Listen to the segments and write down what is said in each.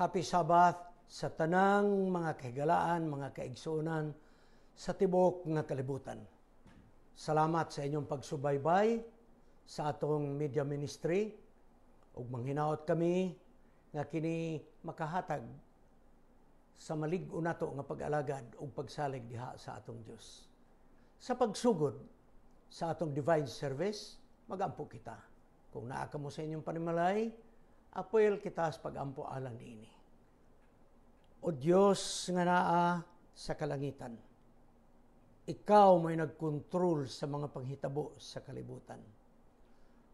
Happy Sabbath sa tanang mga kahigalaan, mga kaigsuunan sa tibok nga kalibutan. Salamat sa inyong pagsubaybay sa atong media ministry ug manghinaot kami nga kini makahatag sa malig-o nato nga pag-alagad ug pagsalig diha sa atong Dios. Sa pagsugod sa atong divine service, magampo kita. Kung naa ka mo sa inyong panimalay, apel kita sa alang ini. O Diyos nga naa sa kalangitan, ikaw may nagkontrol sa mga panghitabo sa kalibutan.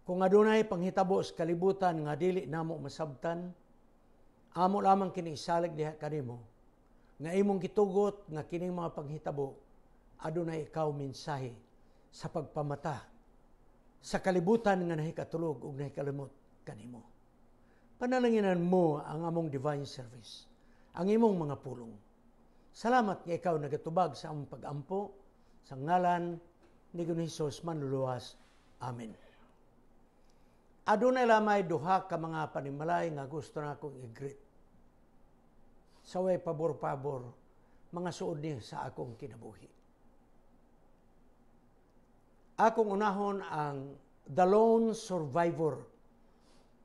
Kung adunay panghitabo sa kalibutan nga dili namo masabtan, amo lamang kini isalig diha kanimo nga imong gitugot nga kining mga panghitabo adunay ikaw mensahe sa pagpamata sa kalibutan nga nahikatulog ug nahikalimot kanimo panalanginan mo ang among divine service, ang imong mga pulong. Salamat nga ikaw nagatubag sa among pagampo, sa ngalan ni Hesus manluluwas. Amen. Adunay lamay duha ka mga panimalay nga gusto na akong i-greet. Saway pabor-pabor, mga suod ni sa akong kinabuhi. Akong unahon ang the lone survivor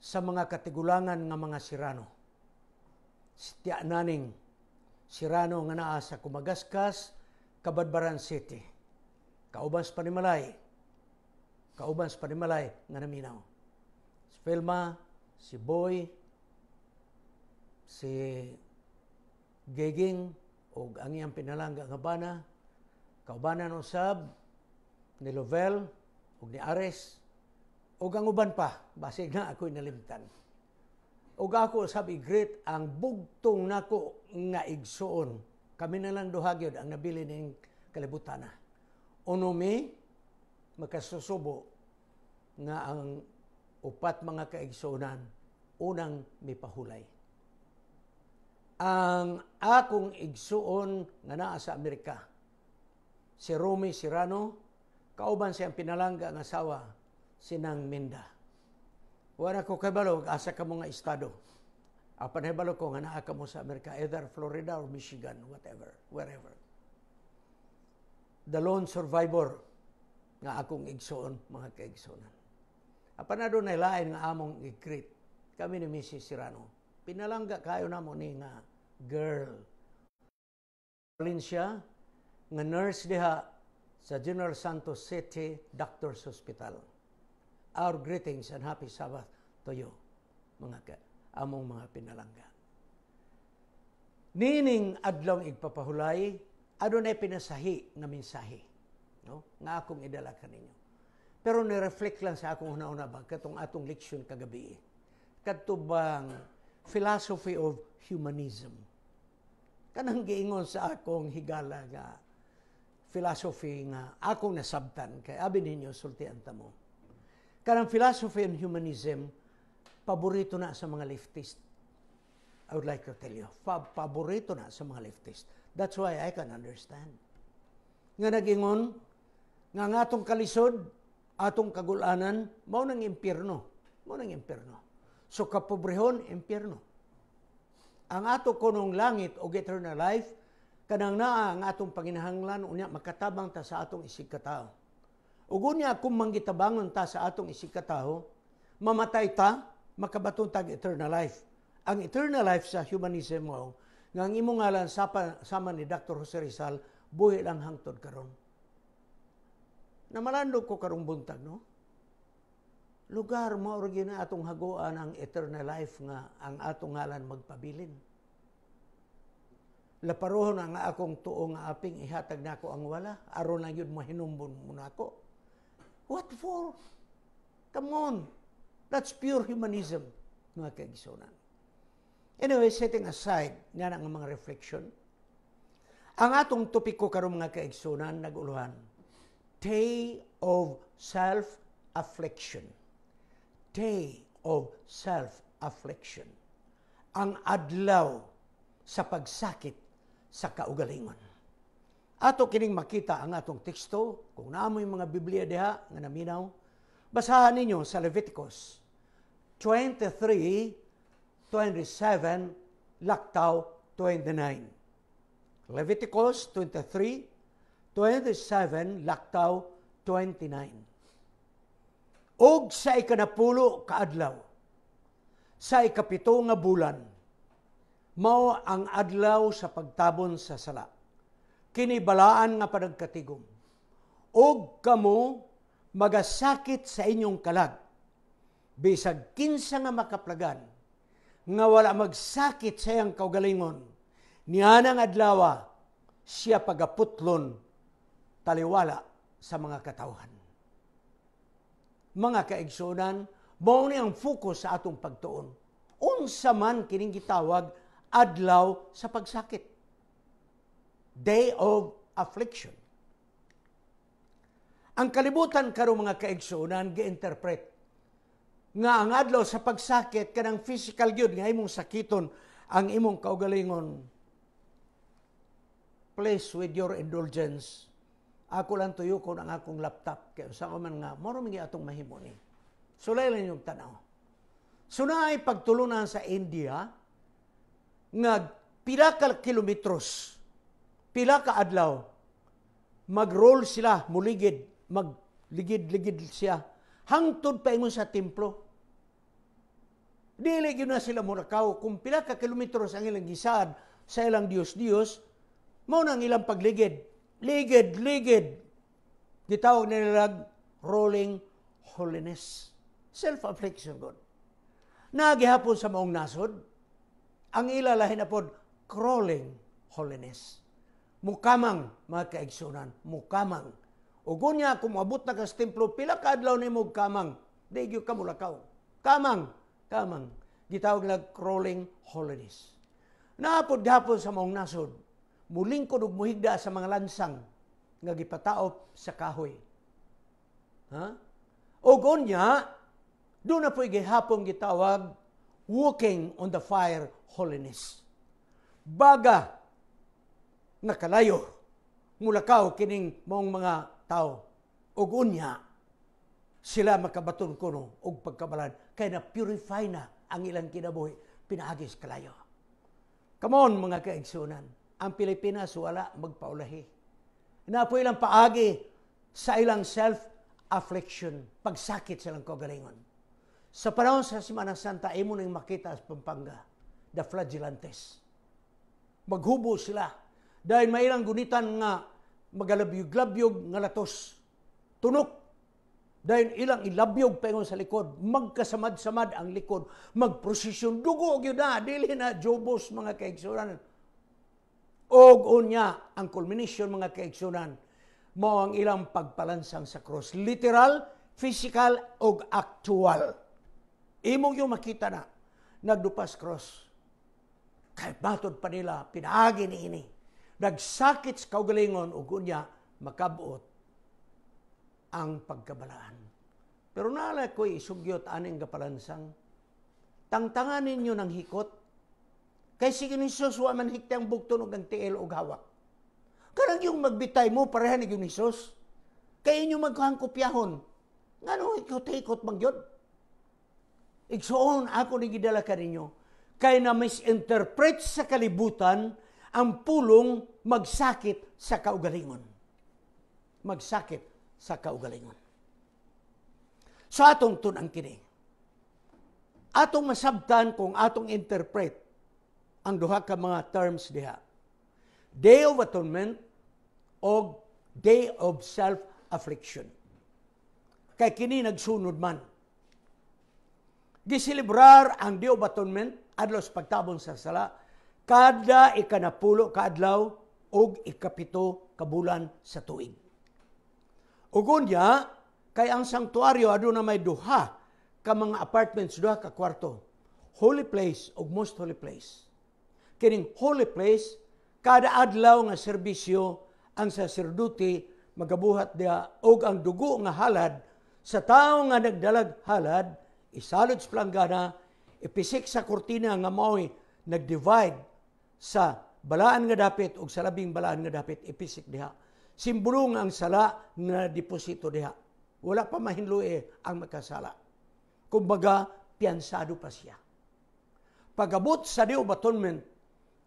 sa mga katigulangan nga mga sirano. Si Tiananing, sirano nga naa sa Kumagaskas, Kabadbaran City. Kaubans panimalay. Kaubans panimalay nga naminaw. Si Filma, si Boy, si Geging, o ang iyang pinalangga nga bana, kaubanan usab, ni Lovell, o ni Ares, ug ang uban pa basig na ako nalimtan ug ako sabi great ang bugtong nako nga igsuon kami na lang duha gyud ang nabili ning kalibutana unomi makasusubo nga ang upat mga kaigsuonan unang mipahulay ang akong igsuon nga naa sa Amerika si Romy Serrano, kauban siyang pinalangga nga asawa sinang minda. Wala ko kabalo, asa ka mga estado. Apan hebalo ko nga naa ka mo sa Amerika, either Florida or Michigan, whatever, wherever. The lone survivor nga akong igsoon, mga kaigsonan. Apan na doon lain nga among i Kami ni Mrs. Sirano. Pinalangga kayo na mo ni nga girl. Valencia, nga nurse diha sa General Santos City Doctors Hospital our greetings and happy Sabbath to you, mga ka, among mga pinalangga. Nining adlong igpapahulay, adunay pinasahi na mensahe no? nga akong idala kaninyo. Pero ni-reflect lang sa akong una-una ba katong atong leksyon kagabi. Katubang philosophy of humanism. Kanang giingon sa akong higala nga philosophy nga akong nasabtan kay abi ninyo sultian ta mo Karang philosophy and humanism, paborito na sa mga leftist. I would like to tell you, paborito na sa mga leftist. That's why I can understand. Nga nagingon, nga nga atong kalisod, atong kagulanan, mao nang impyerno. Mao nang impyerno. So kapobrehon, impyerno. Ang ato konong langit o eternal life, kanang naa ang atong panginahanglan unya makatabang ta sa atong isig katao Ugunya kung manggitabangon ta sa atong isikataho, mamatay ta, makabaton tag eternal life. Ang eternal life sa humanism mo, nga ang imong ngalan sa sama ni Dr. Jose Rizal, buhi lang hangtod karon. Namalando ko karong buntag, no? Lugar mo na atong haguan ang eternal life nga ang atong ngalan magpabilin. Laparohon ang akong tuong aping ihatag nako ang wala, aron lang yun mahinumbon mo nako. What for? Come on. That's pure humanism, mga kaigsunan. Anyway, setting aside nga ang mga reflection, ang atong topic ko karong mga kaigsunan naguluhan, day of self-affliction. Day of self-affliction. Ang adlaw sa pagsakit sa kaugalingon. Ato kining makita ang atong teksto, kung naamoy mga Biblia diha nga naminaw, basahan ninyo sa Leviticus 23, 27, Laktaw 29. Leviticus 23, 27, Laktaw 29. Og sa ikanapulo kaadlaw, sa ikapito nga bulan, mao ang adlaw sa pagtabon sa sala kinibalaan nga panagkatigom. Og kamo magasakit sa inyong kalag, bisag kinsa nga makaplagan, nga wala magsakit sa iyang kaugalingon, niyanang adlawa, siya pagaputlon, taliwala sa mga katawhan. Mga kaigsunan, mao ni ang focus sa atong pagtuon. Unsa man kining gitawag adlaw sa pagsakit day of affliction. Ang kalibutan karo mga kaigsoonan giinterpret nga ang adlaw sa pagsakit kanang physical gyud nga imong sakiton ang imong kaugalingon Please with your indulgence ako lang tuyo ko ang akong laptop kay usa man nga moro mingi atong mahimo ni sulay lang yung tanaw sunay pagtulunan sa India nga pila ka kilometros pila ka adlaw magroll sila muligid magligid-ligid siya hangtod pa ingon sa templo dili gyud na sila murakaw kung pila ka kilometros ang ilang gisad sa ilang Dios Dios mao nang ilang pagligid ligid ligid gitawag nila rolling holiness self-affliction God nagihapon sa maong nasod ang ila lahi na pod crawling holiness mukamang mga kaigsunan, mukamang. O gunya, kung maabot na ka templo, pila ka adlaw ni mo kamang. Di gyo ka oh. Kamang, kamang. Gitawag na crawling holidays. Naapod hapon sa maong nasod, mulingkod og muhigda sa mga lansang nga gipataop sa kahoy. Ha? O gunya, doon na po gihapong gitawag walking on the fire holiness. Baga nakalayo mula mulakaw kining mong mga tao ug unya sila makabaton kuno og pagkabalan kay na purify na ang ilang kinabuhi pinaagis kalayo come on mga kaigsunan ang Pilipinas wala magpaulahi napo ilang paagi sa ilang self affliction pagsakit sa ilang kagalingon sa panahon sa Semana Santa imo nang makita sa Pampanga the flagellantes maghubo sila dahil mailang gunitan nga magalabyog-labyog nga latos. Tunok. Dahil ilang ilabyog pengon sa likod, magkasamad-samad ang likod, magprosesyon, dugo gyud na, dili na jobos mga kaigsunan. Og unya ang culmination mga kaigsunan mao ang ilang pagpalansang sa cross, literal, physical og actual. Imong yung makita na nagdupas cross. Kay batod pa nila pinaagi ni ini nagsakit sa kaugalingon ug unya makabot ang pagkabalaan. Pero naala ko isugyot aning kapalansang tangtangan ninyo ng hikot kay si Hesus wa man hiktang ang bugton ang tiil ug hawak. Karang yung magbitay mo pareha ni yung Kay inyo magkangkopyahon. Ngano hikot-hikot man gyud? Igsuon ako ni gidala kaninyo kay na misinterpret sa kalibutan ang pulong magsakit sa kaugalingon. Magsakit sa kaugalingon. Sa atong tunang kini, atong masabtan kung atong interpret ang duha ka mga terms diha. Day of Atonement o Day of Self-Affliction. Kay kini nagsunod man. Gisilibrar ang Day of Atonement adlos pagtabon sa sala kada ikanapulo kaadlaw ug ikapito ka bulan sa tuig. Ugon niya, kay ang sanktuaryo aduna may duha ka mga apartments, duha ka kwarto. Holy place ug most holy place. Kining holy place kada adlaw nga serbisyo ang saserdote magabuhat dia og ang dugo nga halad sa tao nga nagdalag halad isalod sa planggana ipisik sa kurtina nga mao'y nagdivide sa balaan nga dapit o sa labing balaan nga dapit ipisik diha. Simbolo nga ang sala na deposito diha. Wala pa mahinlue eh ang makasala. Kumbaga, piansado pa siya. Pagabot sa Day of Atonement,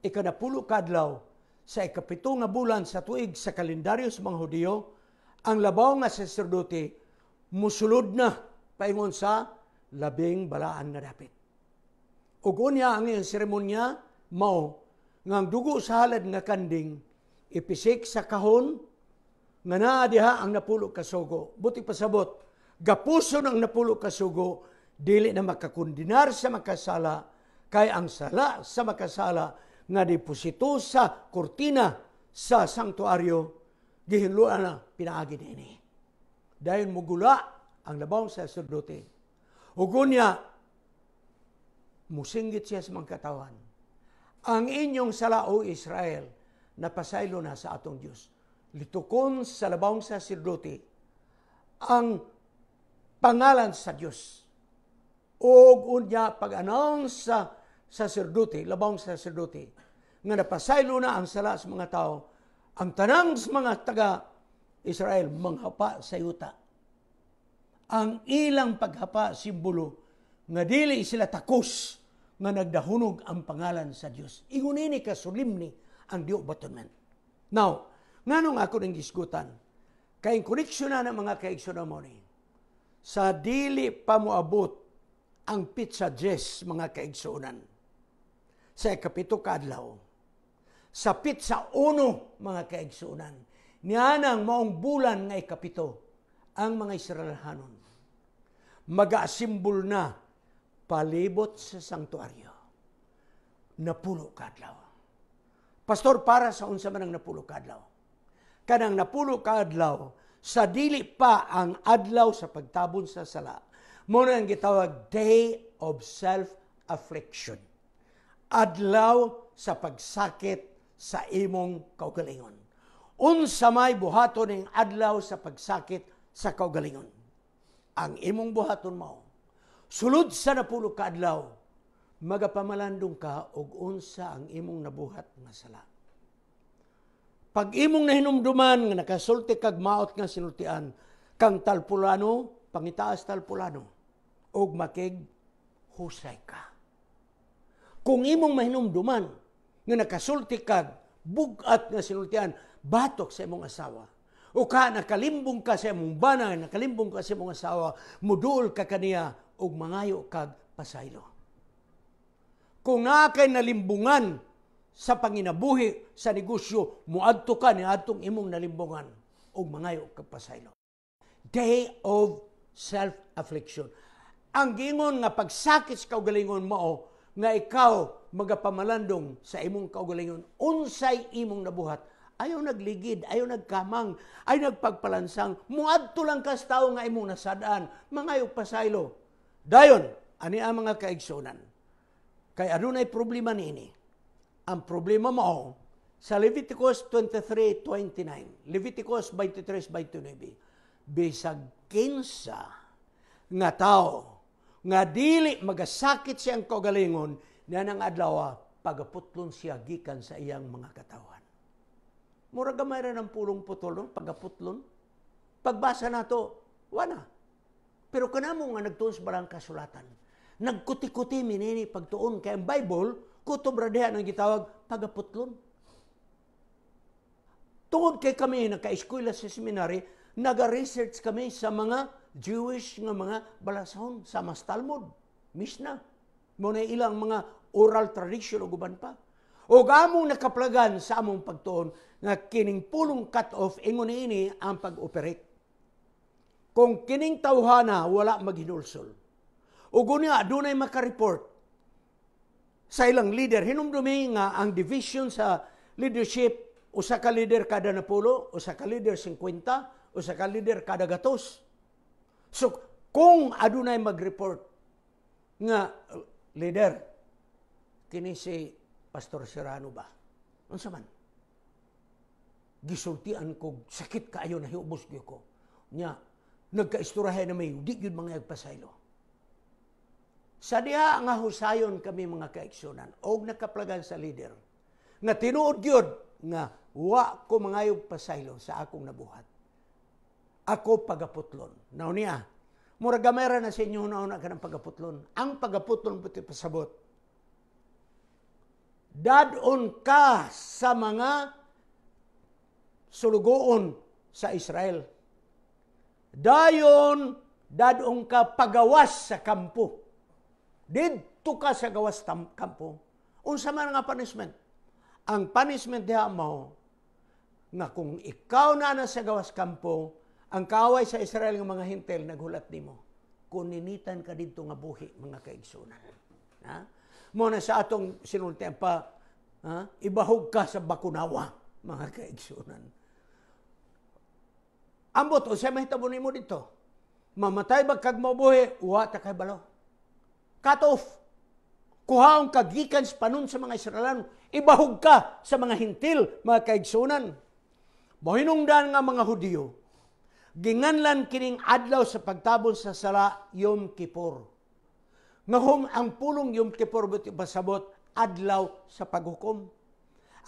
ikanapulo kadlaw, sa ikapito nga bulan sa tuig sa kalendaryo sa mga Hudiyo, ang labaw nga saserdote musulod na paingon sa labing balaan nga dapit. Ugon niya ang iyong seremonya, mao nga dugo sa halad nga kanding ipisik sa kahon nga naa ang napulo kasugo. Buti pasabot, gapuso ng napulo kasugo, dili na makakundinar sa makasala kay ang sala sa makasala nga deposito sa kurtina sa sanktuaryo gihinluan na pinaagi niini. Dayon mugula ang labawang sacerdote. Ugunya musinggit siya sa mga katawan ang inyong sala o Israel na pasaylo na sa atong Dios. Litukon sa labawng saserdote ang pangalan sa Dios. Og unya pag-announce sa saserdote, labawng saserdote, nga napasaylo na ang sala sa mga tao, ang tanang sa mga taga Israel manghapa sa yuta. Ang ilang paghapa simbolo nga dili sila takos nga nagdahunog ang pangalan sa Dios. Ingunini ka sulimni ang Dio Batunan. Now, nganong ako ng gisgutan? Kay koneksyon na ng mga kaigsoon mo ni. Sa dili pa moabot ang pizza jess mga kaigsoonan. Sa kapito kadlaw. Sa pizza uno mga kaigsoonan. Niyanang maong bulan nga ikapito ang mga Israelhanon. Mag-asimbol na palibot sa sanktuaryo. Napulo kadlaw. Pastor, para sa unsa man ang napulo kadlaw? Kanang napulo kadlaw, sa dili pa ang adlaw sa pagtabon sa sala. Muna ang gitawag day of self-affliction. Adlaw sa pagsakit sa imong kaugalingon. Unsa may buhaton ang adlaw sa pagsakit sa kaugalingon. Ang imong buhaton mao sulod sa napulo kadlaw, adlaw magapamalandong ka og unsa ang imong nabuhat nga sala pag imong nahinumduman nga nakasulti kag maot nga sinultian kang talpulano pangitaas talpulano og makig husay ka kung imong mahinumduman nga nakasulti kag bugat nga sinultian batok sa imong asawa o ka nakalimbong ka sa imong banay, nakalimbong ka sa imong asawa, mudul ka kaniya, ug mangayo kag pasaylo. Kung naa kay nalimbungan sa panginabuhi sa negosyo, muadto ka ni atong imong nalimbungan ug mangayo kag pasaylo. Day of self-affliction. Ang gingon nga pagsakit sa kaugalingon mo nga ikaw magapamalandong sa imong kaugalingon unsay imong nabuhat ayaw nagligid, ayaw nagkamang, ay nagpagpalansang, muadto lang kas tao nga imong nasadaan, mangayog pasaylo. Dayon, ani ang mga kaigsoonan. Kay adunay problema niini. Ang problema mo sa Leviticus 23:29. Leviticus 23:29. Bisag kinsa nga tao nga dili magasakit ang kogalingon na nang adlaw pagaputlon siya gikan sa iyang mga katawan. Mura gamay ra ng pulong putol no? pagaputlon. Pagbasa nato, wala. Pero kanamo nga nagtuon sa barang kasulatan, nagkuti-kuti minini pagtuon kay ang Bible kutob radihan ang gitawag tagaputlon. Tungod kay kami nagka-eskwela sa seminary, naga-research kami sa mga Jewish nga mga balasahon sa mas Talmud, Mishnah, mo na ilang mga oral tradition o guban pa. O gamong nakaplagan sa among pagtuon na kining pulong cut-off ingon ini ang pag-operate kung kining tawhana, wala maghinulsol. Ugo niya, dunay makareport sa ilang leader. Hinumdumi nga ang division sa leadership, usa ka leader kada napulo, usa ka leader 50, usa ka leader kada gatos. So, kung adunay mag-report nga uh, leader, kini si Pastor Serrano ba? Unsa man? Gisultian ko, sakit kaayo na hiubos ko. Nya, nagkaisturahe na may di yun mga agpasaylo. Sa diha nga husayon kami mga kaigsoonan og nakaplagan sa leader nga tinuod gyud nga wa ko mangayog pasaylo sa akong nabuhat. Ako pagaputlon. Now niya, mura gamera na sa inyo una-una ka ng pagaputlon. Ang pagaputlon puti pasabot. Dadon ka sa mga sulugoon sa Israel Dayon, dadong ka pagawas sa kampo. Dito ka sa gawas tam, kampo. Unsa man nga punishment? Ang punishment diha mao nga kung ikaw na na sa gawas kampo, ang kaway sa Israel ng mga hintel naghulat nimo. Kuninitan ka didto nga buhi mga kaigsunan. Ha? Mo na sa atong sinultian pa, ha? ibahog ka sa bakunawa mga kaigsunan. Ambot, o siya mahitabunin mo dito. Mamatay ba bagkag mabuhi, uwa ta kay balo. Cut off. Kuhaon kagikan panon sa mga Israelan. Ibahog ka sa mga hintil, mga kaigsunan. Mohinungdan nga mga Hudiyo, ginganlan kining adlaw sa pagtabon sa sala Yom Kippur. Ngahom ang pulong Yom Kippur basabot adlaw sa paghukom.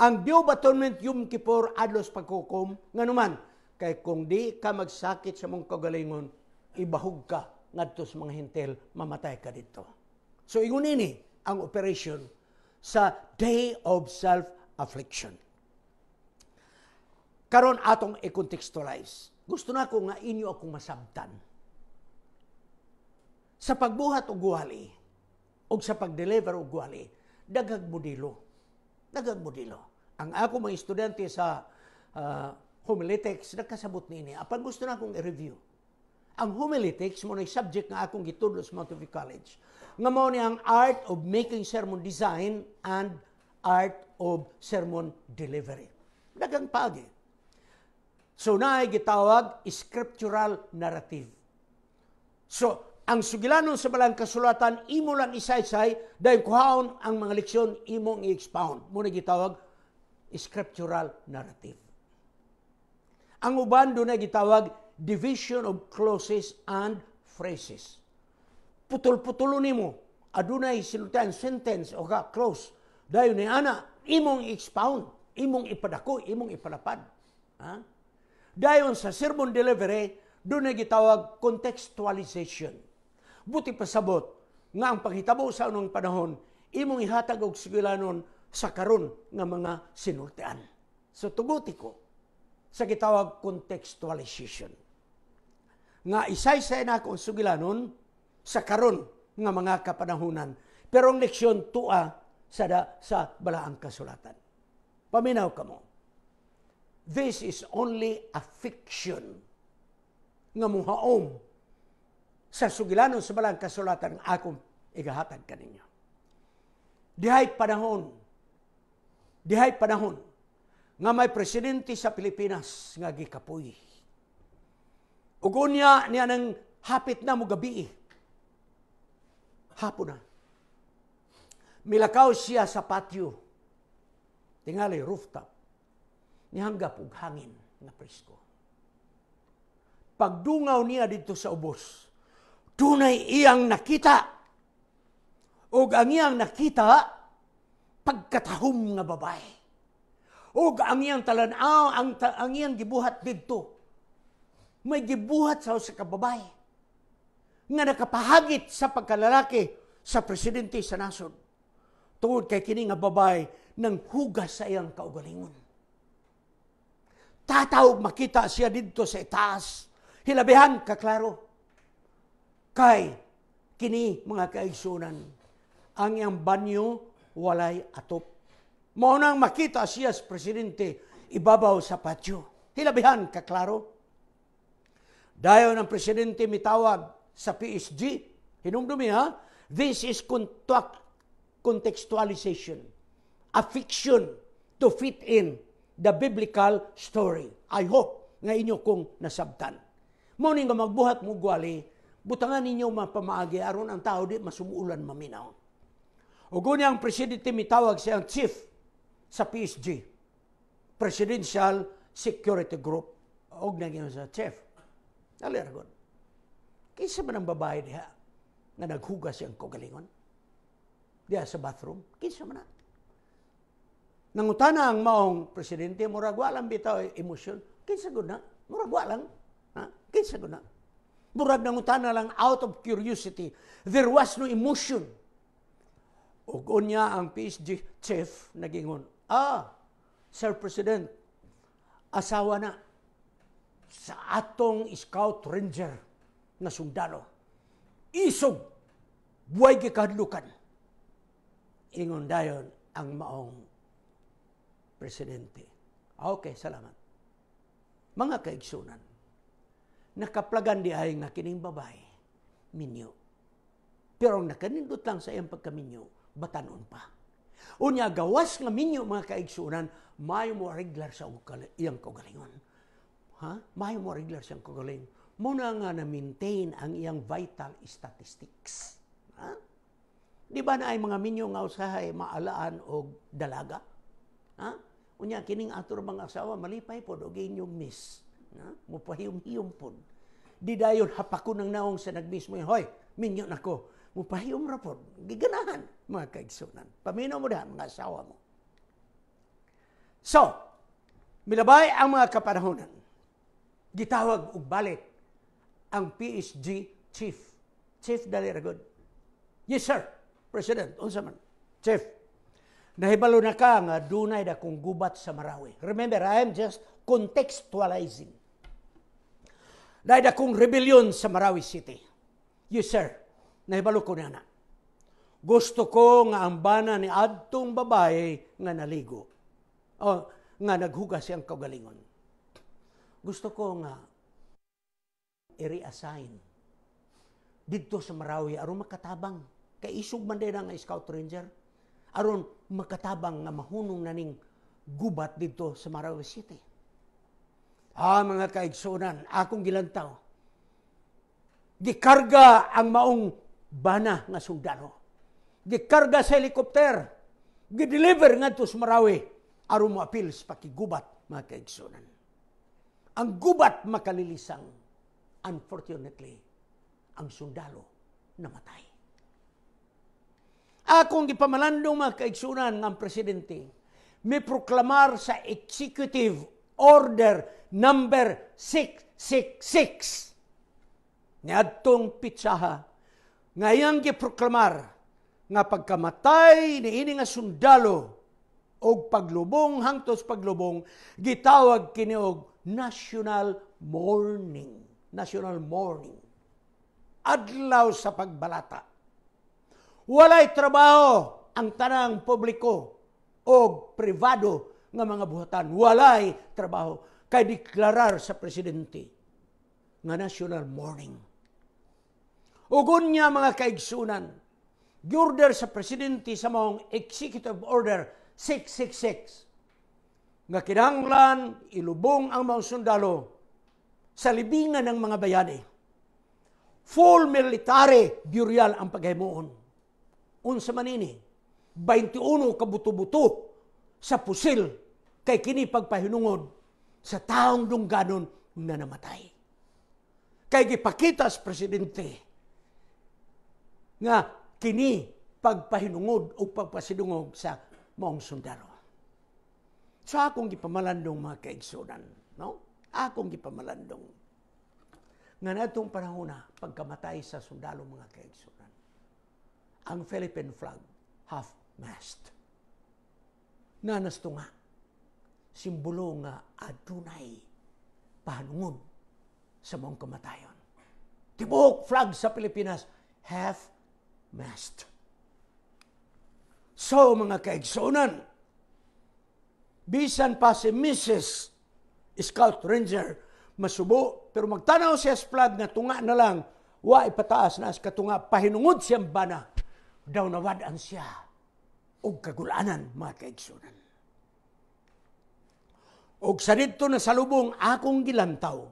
Ang Bio Batonment Yom Kippur adlaw sa paghukom, nga naman, Kay kung di ka magsakit sa mong kagalingon, ibahog ka ngadto sa mga hintel, mamatay ka dito. So ingunini ang operation sa day of self-affliction. Karon atong i-contextualize. Gusto na ko nga inyo akong masabtan. Sa pagbuhat og guwali, og sa pagdeliver og guwali, daghag modelo. Daghag modelo. Ang ako mga estudyante sa uh, homiletics, nagkasabot niini. Apang gusto na akong i-review. Ang homiletics, mo na'y subject nga akong gitudlo sa Montevideo College. Nga mo ni ang Art of Making Sermon Design and Art of Sermon Delivery. Dagang pagi. So naay gitawag scriptural narrative. So ang sugilanon sa balang kasulatan imo lang isaysay dahil kuhaon ang mga leksyon imong i-expound. Muna gitawag scriptural narrative. Ang uban doon ay gitawag division of clauses and phrases. Putol-putulo putol nimo adunay sinutan sentence o ka clause dayon ni ana imong expound, imong ipadako, imong ipalapad. Ha? Dayon sa sermon delivery doon ay gitawag contextualization. Buti pasabot nga ang paghitabo sa anong panahon imong ihatag og sigilanon sa karon nga mga sinultian. So tuguti ko, sa gitawag contextualization. Nga isaysay na kung sugilanon sa karon nga mga kapanahunan. Pero ang leksyon tua sa, da, sa balaang kasulatan. Paminaw ka mo. This is only a fiction nga muhaom sa sugilanon sa balaang kasulatan ang akong igahatag kaninyo. Dihay panahon, dihay panahon nga may presidente sa Pilipinas nga gikapoy. Ugunya niya ng hapit na mo gabi. Hapon na. Milakaw siya sa patio. Tingali rooftop. Nihanggap og hangin na presko. Pagdungaw niya dito sa ubos, tunay iyang nakita. Og ang iyang nakita, pagkatahom nga babae og ang iyang talanaw, ang, ta, ang iyang gibuhat didto. May gibuhat sa usa kababay nga nakapahagit sa pagkalalaki sa presidente sa nasod tungod kay kini nga babae nang hugas sa iyang kaugalingon. Tataw makita siya didto sa itaas. Hilabihan ka klaro. Kay kini mga kaigsunan ang iyang banyo walay atop Mao nang makita siya as presidente ibabaw sa patio. Hilabihan ka klaro. Dayon ang presidente mitawag sa PSG. Hinumdumi ha? This is contextualization. A fiction to fit in the biblical story. I hope nga inyo kong nasabtan. Mao nga magbuhat mo gwali, butangan ninyo mapamaagi aron ang tao di masumuulan maminaw. Ug ang presidente mitawag siyang chief sa PSG, Presidential Security Group, O naging sa chef. Nalergon. Kisa man ang babae diha na naghugas siyang kogalingon? Diha sa bathroom, kisa man na. Nangutana ang maong presidente, murag walang bitaw eh, emosyon, kinsa gud na, murag walang, ha? kinsa gud na. Murag nangutana lang out of curiosity, there was no emotion. Ug unya ang PSG chief nagingon, Ah, Sir President, asawa na sa atong scout ranger na sundalo. Isog, buhay gikahadlukan. Ingon dayon ang maong presidente. Okay, salamat. Mga kaigsunan, nakaplagan di ay nga kining babae, minyo. Pero nakanindot lang sa iyang pagkaminyo, batanon pa. Unya gawas nga minyo mga kaigsunan, mayo mo reglar sa iyang kaugalingon. Ha? Mayo mo reglar sa iyang kaugalingon. Muna nga na-maintain ang iyang vital statistics. Ha? Di ba na ay mga minyo nga usahay maalaan o dalaga? Ha? Unya kining atur mga asawa malipay pod og inyong miss. Na? Mupahiyom-hiyom pod. Di dayon hapakunang naong sa nagmiss mo. Hoy, minyo nako Mupahiyom ra pod, giganahan mga kaigsunan. Paminaw mo dahan mga asawa mo. So, milabay ang mga kapanahonan. Gitawag og balik ang PSG chief. Chief dali ra gud. Yes sir, President, unsa man? Chief, nahibalo na ka nga dunay da kong gubat sa Marawi. Remember, I am just contextualizing. Dahil da kong rebellion sa Marawi City. Yes, sir, na nahibalukunan na. Gusto ko nga ambana ni adtong babae nga naligo. O nga naghugas siyang kagalingon. Gusto ko nga i-reassign didto sa Marawi aron makatabang kay isog man din nga scout ranger aron makatabang nga mahunong naning gubat didto sa Marawi City. Ah, mga kaigsunan, akong gilantaw. Gikarga ang maong bana nga sundano. Gikarga sa helikopter, gideliver nga sa Marawi, aron maapil sa pakigubat mga kaigsunan. Ang gubat makalilisang, unfortunately, ang sundalo namatay. Akong gipamalandong mga kaigsunan ng presidente, may proklamar sa executive order number 666 niadtong pitsaha nga iyang giproklamar nga pagkamatay ni ini nga sundalo og paglubong hangtod paglubong gitawag kini og national mourning national mourning adlaw sa pagbalata walay trabaho ang tanang publiko og privado nga mga buhatan walay trabaho kay deklarar sa presidente nga national mourning Ugon niya mga kaigsunan. Giorder sa presidente sa mong Executive Order 666 nga kinahanglan ilubong ang mga sundalo sa libingan ng mga bayani. Full military burial ang paghimuon. Unsa man ini? 21 kabuto-buto sa pusil kay kini pagpahinungod sa taong dungganon na namatay. Kay gipakita sa presidente nga kini pagpahinungod o pagpasidungog sa mong sundaro. So akong gipamalandong mga kaigsunan, no? Akong gipamalandong. Nga natong panahon na pagkamatay sa sundalo mga kaigsunan, ang Philippine flag half-mast. Na nasto nga, simbolo nga adunay pahanungod sa mong kamatayon. Tibok flag sa Pilipinas, half master. So, mga kaigsunan, bisan pa si Mrs. Scout Ranger masubo, pero magtanaw siya sa flood nga tunga na lang, wa ipataas na sa katunga, pahinungod siyang bana, daw nawadaan siya o kagulanan, mga kaigsunan. O sa dito na salubong, akong gilantaw,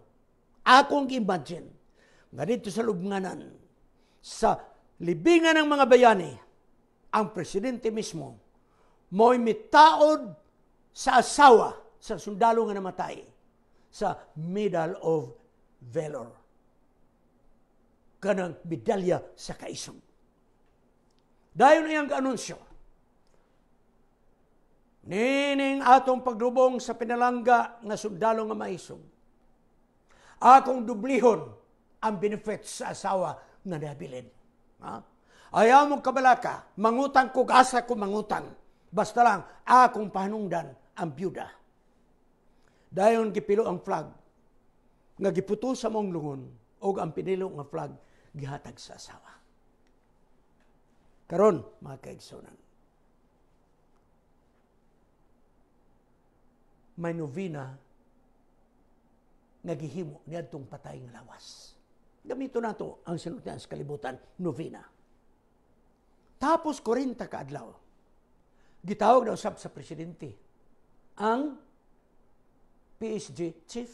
akong imagine, nga dito sa lubnganan, sa libingan ng mga bayani, ang presidente mismo, mo'y mitaod sa asawa sa sundalo nga namatay sa Medal of Valor. Kanang medalya sa kaisong. Dayon iyang anunsyo. Nining atong paglubong sa pinalangga nga sundalo nga maisong. Akong dublihon ang benefits sa asawa nga nabilin. Ha? Ayaw mo kabalaka, mangutang ko, asa ko mangutang. Basta lang, akong panungdan ang byuda. Dayon gipilo ang flag, nga giputo sa mong lungon, o ang pinilo nga flag, gihatag sa asawa. Karon, mga kaigsunan, may novena nga gihimo niadtong patay nga lawas. Gamito na to ang sinultian sa kalibutan, novena. Tapos 40 kaadlaw, gitawag na usab sa presidente ang PSG chief.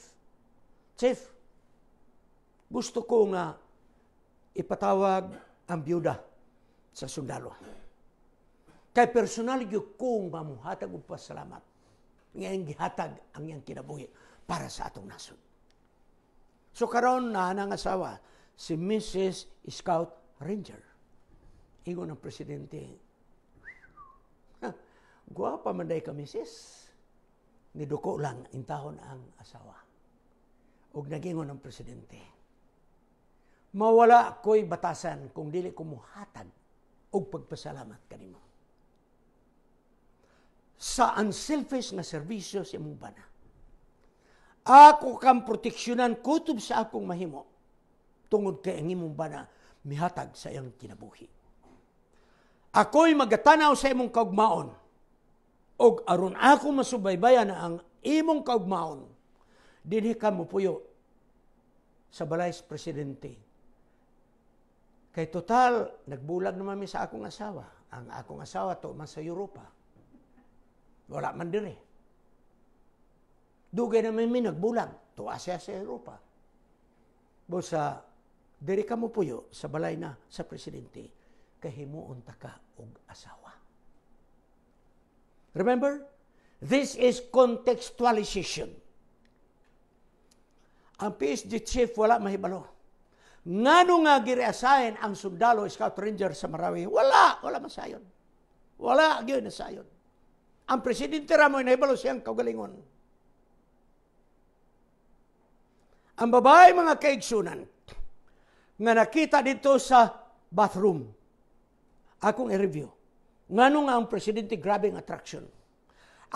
Chief, gusto ko nga ipatawag ang byuda sa sundalo. Kay personal gyud kong mamuhatag og pasalamat nga gihatag ang iyang kinabuhi para sa atong nasod. So karon na nang asawa si Mrs. Scout Ranger. Ingon ng presidente. Guwapa man day ka, Mrs. Niduko lang intahon ang asawa. Og nagingon ng presidente. Mawala ko'y batasan kung dili ko muhatag og pagpasalamat kanimo. Sa unselfish na serbisyo si imong bana ako kang proteksyonan kutub sa akong mahimo tungod kay ang imong bana mihatag sa iyang kinabuhi. Ako'y magatanaw sa imong kaugmaon og aron ako masubaybayan na ang imong kaugmaon dinhi ka mo puyo sa balay's presidente. Kay total, nagbulag naman mi sa akong asawa. Ang akong asawa to man sa Europa. Wala man dire. Dugay naman may nagbulag. Tuwa siya sa Europa. Bo sa diri ka mo puyo sa balay na sa presidente kahimuon ta ka og asawa. Remember, this is contextualization. Ang PhD chief wala mahibalo. Ngano nga gireasahin ang sundalo scout ranger sa Marawi? Wala, wala masayon. Wala gyud nasayon. Ang presidente ra na nahibalo siyang kaugalingon. Ang babae mga kaigsunan nga nakita dito sa bathroom. Akong i-review. Ngano nga ang presidente grabbing attraction.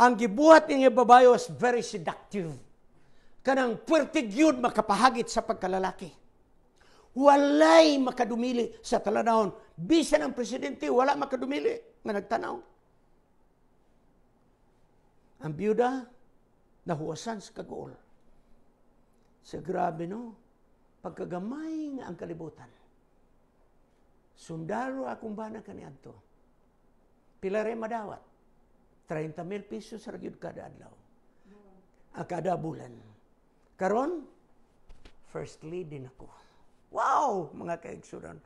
Ang gibuhat ni babae was very seductive. Kanang puwerte gyud makapahagit sa pagkalalaki. Walay makadumili sa talanahon. Bisan ang presidente, wala makadumili nga nagtanaw. Ang byuda, nahuwasan sa kagool. Sa grabe no, pagkagamay nga ang kalibutan. Sundaro akong bana kaniadto. Pila rin madawat. 30 mil pisos ra gyud kada adlaw. Ang ah, kada bulan. Karon, first lady na ko. Wow, mga kaigsuran.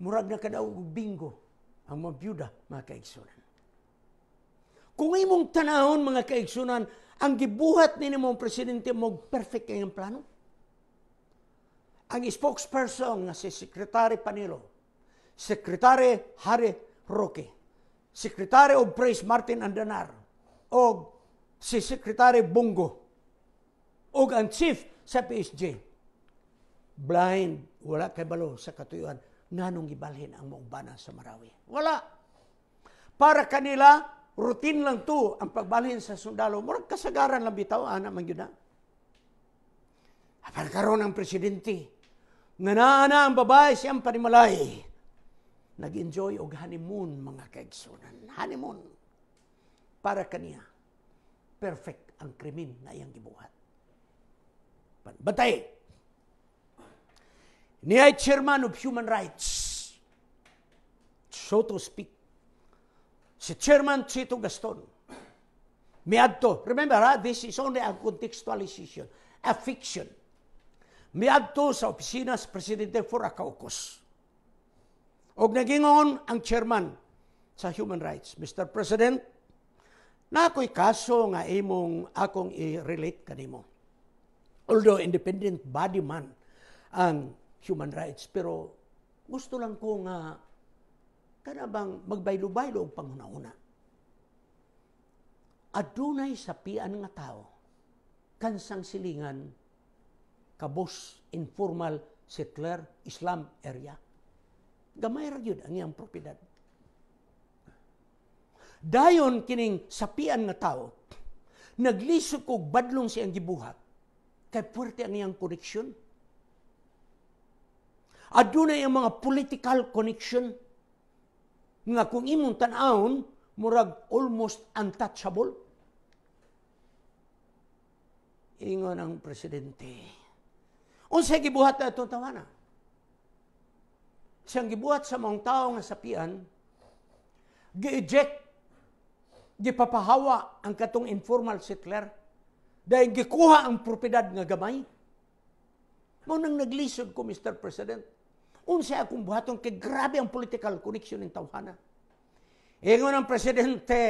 Murag na kadaw bingo ang mga byuda, mga kaigsuran. Kung imong tanahon, mga kaigsunan, ang gibuhat ni mong presidente mo, perfect kayang plano ang spokesperson na si Secretary Panilo, Secretary Harry Roque, Secretary of Praise Martin Andanar, o si Secretary Bungo, o ang chief sa PSG. Blind, wala kay balo sa katuyuan, nanong ibalhin ang maubana sa Marawi. Wala. Para kanila, routine lang to ang pagbalhin sa sundalo. Murag kasagaran lang bitaw, ana man yun na. Parang karoon ang presidente Nanaana ang babae siyang panimalay. Nag-enjoy og honeymoon mga kaigsunan. Honeymoon. Para kaniya. Perfect ang krimen na iyang gibuhat. Batay. Niya chairman of human rights. So to speak. Si Chairman Chito Gaston. Miadto. Remember, ha? this is only a contextualization, a fiction miadto sa opisina sa presidente Fora caucus. Og nagingon ang chairman sa Human Rights, Mr. President, na ako'y kaso nga imong akong i-relate kanimo. Although independent body man ang human rights, pero gusto lang ko nga kana bang magbaylo-baylo og panghuna-una. Adunay sa pian nga tao kansang silingan kabos informal settler Islam area. Gamay ra gyud ang iyang propiedad. Dayon kining sapian nga tao naglisod kog badlong siyang gibuhat kay puwerte ang iyang connection. Adunay ang mga political connection nga kung imong tan aon murag almost untouchable. Ingon ang presidente Unsay gibuhat na itong tawana? Siyang gibuhat sa mga tao nga sapian, gi-eject, gipapahawa ang katong informal settler, dahil gikuha ang propiedad nga gamay. Mao nang naglisod ko, Mr. President, unsa akong buhaton kay grabe ang political connection ng tawhana. Ingon eh, ang presidente,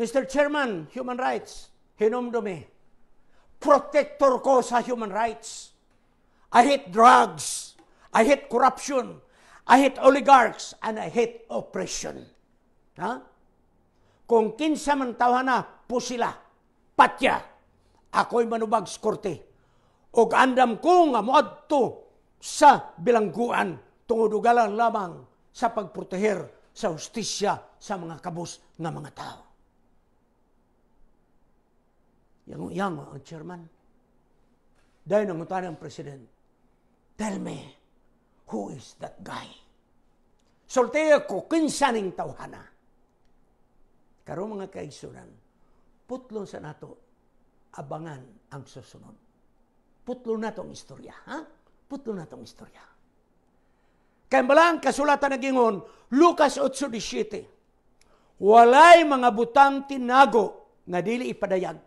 Mr. Chairman, Human Rights, hinomdome, protector ko sa human rights. I hate drugs. I hate corruption. I hate oligarchs. And I hate oppression. Ha? Kung kinsa man tawhana, pusila, patya, ako'y manubag skorte. korte. andam ko nga moadto sa bilangguan tungod ugalan lamang sa pagproteher sa hustisya sa mga kabus ng mga tao. Yang yang ang ah, chairman. Dahil nangutan ang president, Tell me, who is that guy? Solteo ko, kinsa ning tawhana. Karo mga kaisuran, putlon sa nato, abangan ang susunod. Putlon na tong istorya, ha? Putlon na tong istorya. Kaya balang kasulatan na gingon, Lucas 8.17, Walay mga butang tinago na dili ipadayag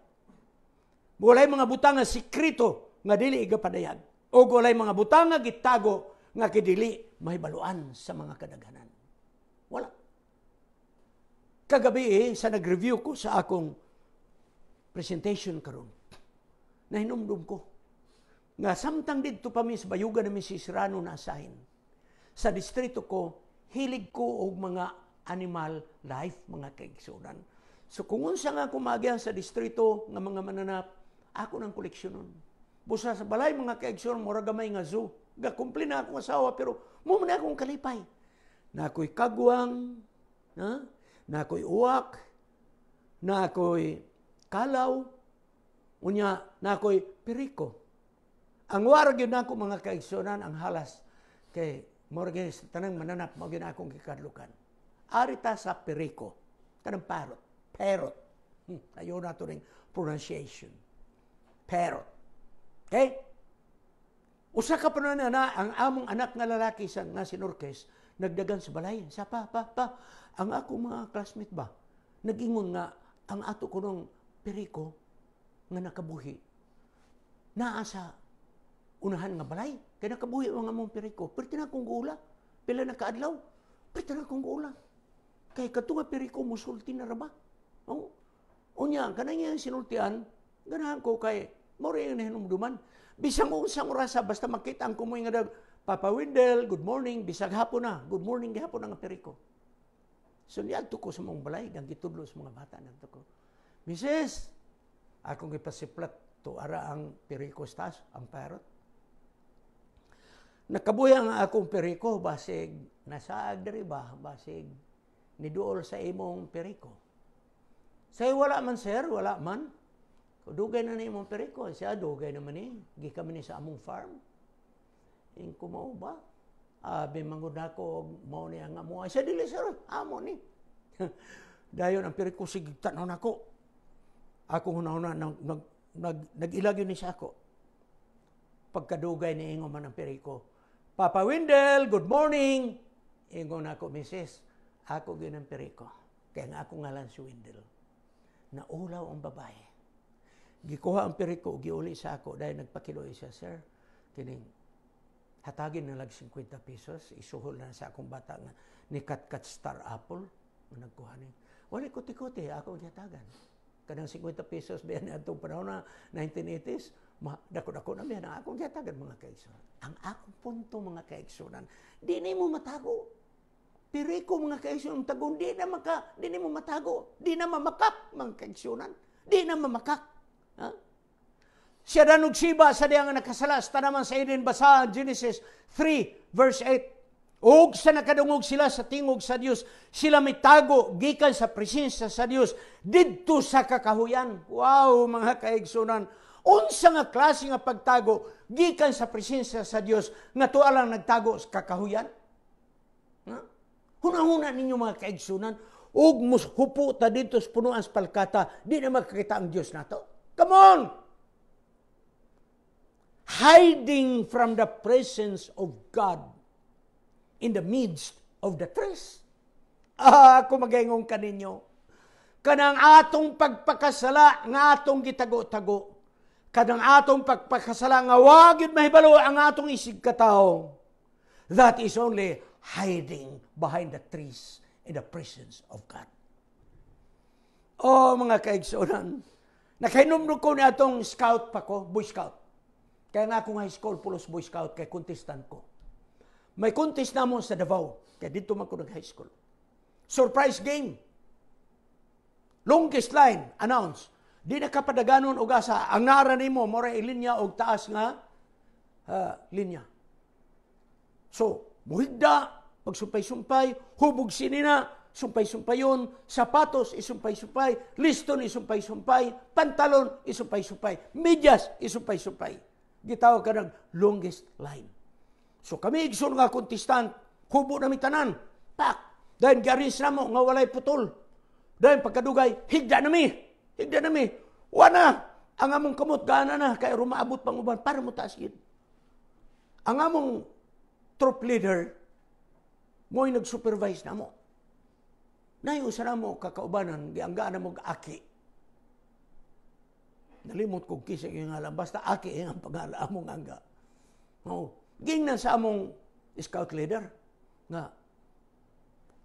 Walay mga butanga sikrito nga dili igapadayag. O walay mga butanga gitago nga kidili may baluan sa mga kadaghanan. Wala. Kagabi eh, sa nag-review ko sa akong presentation karon nahinumdum ko nga samtang didto pa mis bayugan namin si Sirano na asahin sa distrito ko hilig ko og mga animal life mga kaigsunan so kung unsa nga kumagya sa distrito nga mga mananap ako nang koleksyon nun. Busa sa balay mga kaeksyon, mura gamay nga zoo. Gakumpli na akong asawa, pero mo na akong kalipay. Na ako'y kagwang, ha? na ako'y uwak, na ako'y kalaw, unya na ako'y periko. Ang warag yun ako mga kaeksyonan, ang halas kay Morgan tanang mananap mo yun akong kikadlukan. Arita sa periko, kanang parot, perot. Hmm, ayun na ito pronunciation parrot. Okay? Usa ka pa na, na ang among anak nga lalaki sa nga sinurkes, nagdagan sa balay. Sa pa, pa, pa. Ang ako mga classmate ba, nagingon nga, ang ato ko periko nga nakabuhi, naa sa unahan nga balay. Kaya nakabuhi ang among periko. Pero tinakong gula, pila na kaadlaw. Pero tinakong gula. kay katunga periko, musulti na ra ba Oh. Unya, kanang yung sinultian, ganahan ko kay mo rin yung hinumduman. Bisang unsang orasa, basta makita ang kumoy nga dag, Papa Wendell, good morning, bisag hapon na, good morning gihapon nga periko. So niyadto ko sa mong balay, nang gitudlo sa mga bata, nagto ko, Mrs., akong ipasiplat to ara ang periko stas, ang parrot. Nakabuya nga akong periko, basig, nasaag diri ba, basig, niduol sa imong periko. Say, wala man sir, wala man dugay na ni imong periko, siya dugay naman ni, gikan man ni sa among farm. Ing kumao ba? Abi mangod ako mao ni ang amo. Siya dili sir, amo ni. Dayon ang periko sig tanaw nako. Ako hunahuna nag nag, nag nag-ilagyo ni sa ako. Pagkadugay ni ingon man ang periko. Papa Wendell, good morning. Ingon ako, Mrs. Ako gyud ang periko. Kaya nga ako ngalan si Wendell. Naulaw ang babae Gikuha ang piri giuli sa ako dahil nagpakiloy siya, sir. Kining, hatagin na lang 50 pesos, isuhol na sa akong bata nga ni Kat Kat Star Apple, nagkuha ni. Wala kuti-kuti, ako gihatagan. Kanang 50 pesos ba yan atong panahon na 1980s, dako-dako na biyan ang akong gihatagan mga kaigsunan. Ang akong punto mga kaigsunan, di na mo matago. Piri ko mga kaigsunan, tagon, di na maka, di na mo matago, di na mamakap mga kaigsunan, di na mamakak. Ha? Siya dan og siba sa diyang nakasalas tanaman sa Eden, basahan Genesis 3 verse 8. Ug sa nakadungog sila sa tingog sa Dios, sila may tago, gikan sa presensya sa Dios didto sa kakahuyan. Wow, mga kaigsunan. Unsa nga klase nga pagtago gikan sa presensya sa Dios nga tuwa lang nagtago sa kakahuyan? Ha? Hunahuna ninyo mga kaigsunan, ug mushupo ta dito sa punuan sa palkata, di na makakita ang Dios nato. Come on! Hiding from the presence of God in the midst of the trees. Ah, kumagayngong kaninyo. Kanang atong pagpakasala nga atong gitago-tago. Kanang atong pagpakasala nga wag yun mahibalo ang atong isig katao. That is only hiding behind the trees in the presence of God. Oh, mga kaigsunan, Nakainumdog ko na itong scout pa ko, boy scout. Kaya nga ako high school, pulos boy scout, kay contestant ko. May contest na mo sa Davao. Kaya dito man ko nag high school. Surprise game. Longest line, announce. Di nakapadaganon o gasa. Ang nara ni mo, mora ilinya o taas nga uh, linya. So, muhigda, pagsumpay-sumpay, hubog sinina, sumpay-sumpay yun. Sapatos, isumpay-sumpay. Liston, isumpay-sumpay. Pantalon, isumpay-sumpay. Medyas, isumpay-sumpay. Gitawag ka ng longest line. So kami, igsoon nga contestant, hubo na mitanan, Pak! Dahil garis na mo, nga walay putol. Dahil pagkadugay, higda na mi. Higda na mi. Wana! Ang among kamot, gana na, kaya rumaabot pang uban, para mo taasgin. Ang among troop leader, mo'y nag-supervise na mo. Nayo sa namo kakaubanan, gianggaan mo aki. Nalimot kong kisa yung ngalan, basta aki ang pangala among angga. Oh, na sa among scout leader nga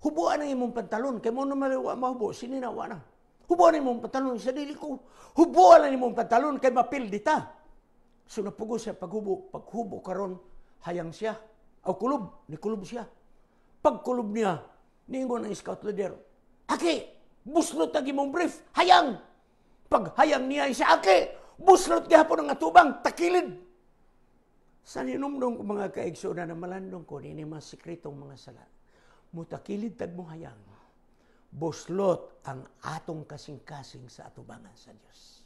hubuan ang imong pantalon kay mo na maliwa mahubo sininawa na. Hubuan ang imong pantalon sa dili ko. Hubuan ang imong pantalon kay mapildi ta. So napugo siya paghubo, paghubo karon hayang siya. o kulub ni kulub siya. pagkulub niya, Ningon ang scout leader, Aki, buslot na gimong brief, hayang! Pag hayang niya siya, Aki, buslot gihapon ang atubang, takilid! Sa ninumdong ko mga kaigsuna na malandong ko, nini mga sikritong mga sala. Mutakilid tag mo hayang, buslot ang atong kasing-kasing sa atubangan sa Dios.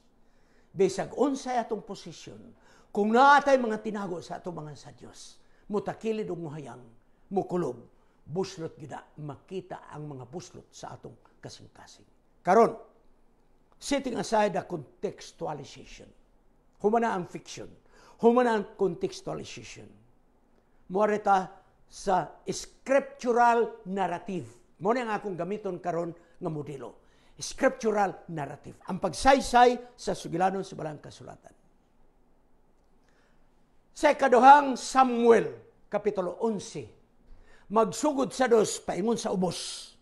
Bisag unsay atong posisyon, kung naatay mga tinago sa atubangan sa Dios, mutakilid og muhayang, mukulob buslot gina makita ang mga buslot sa atong kasing-kasing. Karon, setting aside the contextualization, humana ang fiction, humana ang contextualization. Muareta sa scriptural narrative. Mo ang akong gamiton karon nga modelo. Scriptural narrative. Ang pagsaysay sa sugilanon sa balang kasulatan. Sa ikaduhang Samuel, Kapitulo 11, magsugod sa dos, paingon sa ubos.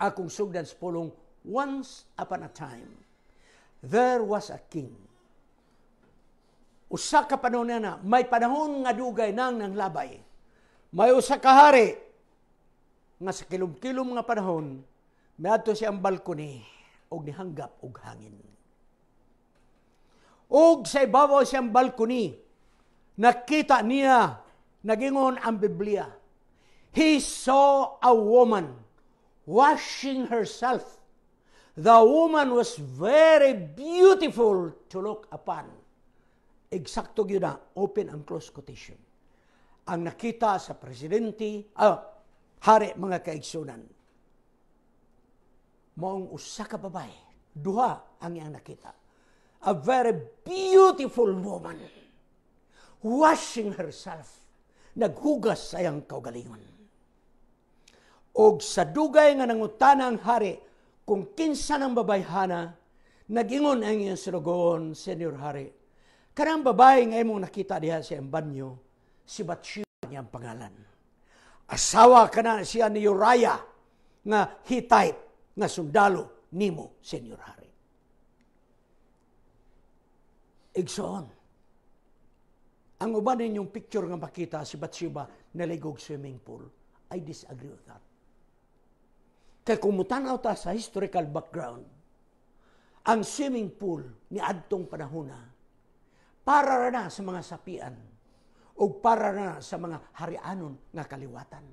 Akong sugdan sa pulong, once upon a time, there was a king. Usa ka panahon na, may panahon nga dugay nang nanglabay. May usa ka hari nga sa kilom-kilom nga panahon, Nato siya ang balkoni og nihanggap og hangin. Og sa ibabaw siyang balkoni, nakita niya Nagingon ang Biblia. He saw a woman washing herself. The woman was very beautiful to look upon. Eksakto yun na, open and close quotation. Ang nakita sa presidente, ah, hari mga kaigsunan. Mong usa ka babae, duha ang iyang nakita. A very beautiful woman washing herself naghugas sa iyang kaugalingon. Og sa dugay nga nangutana ang hari, kung kinsa ng babayhana, nagingon ang iyang sinugoon, Senyor Hari. Karang babae nga imong nakita diha sa iyang banyo, si Bathsheba niya ang pangalan. Asawa ka na siya ni Uriah nga Hittite nga sundalo nimo, Senyor Hari. Igsoon ang uban ninyong picture nga makita si Bathsheba naligog swimming pool. I disagree with that. Kay mutanaw ta sa historical background, ang swimming pool ni Adtong Panahuna para na sa mga sapian o para na sa mga harianon nga kaliwatan.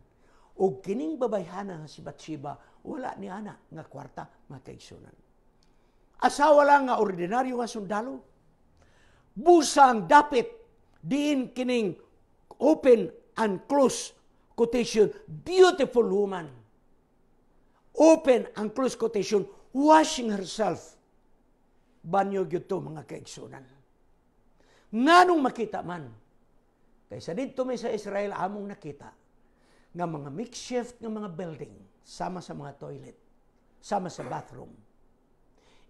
O kining babayhana nga si Bathsheba, wala ni ana nga kwarta nga kaigsunan. Asawa lang nga ordinaryo nga sundalo, busang dapit diin kining open and close quotation, beautiful woman. Open and close quotation, washing herself. Banyo gito mga kaigsunan. Nga nung makita man, kaysa dito may sa Israel, among nakita, nga mga makeshift nga mga building, sama sa mga toilet, sama sa bathroom.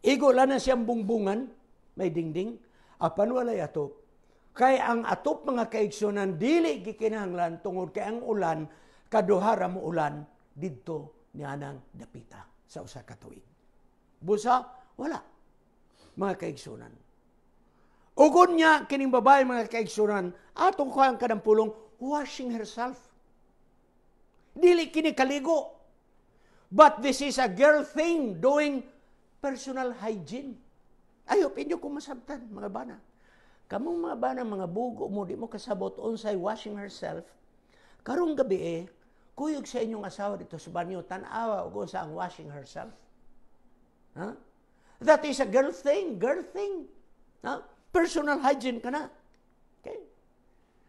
Igo lang na siyang bungbungan, may dingding, apan wala yato, Kay ang atop mga kaigsunan dili gikinahanglan tungod kay ang ulan kaduha ra mo ulan didto ni anang dapita sa usa ka tuig. Busa wala mga kaigsunan. Ugon niya kining babae mga kaigsunan atong ko ang kadampulong washing herself. Dili kini kaligo. But this is a girl thing doing personal hygiene. ayo pinyo inyo kumasabtan mga bana. Kamong mga ba ng mga bugo mo, di mo kasabot unsay washing herself. Karong gabi eh, kuyog sa inyong asawa dito sa banyo, tanawa o kung saan washing herself. Huh? That is a girl thing, girl thing. Huh? Personal hygiene ka na. Okay?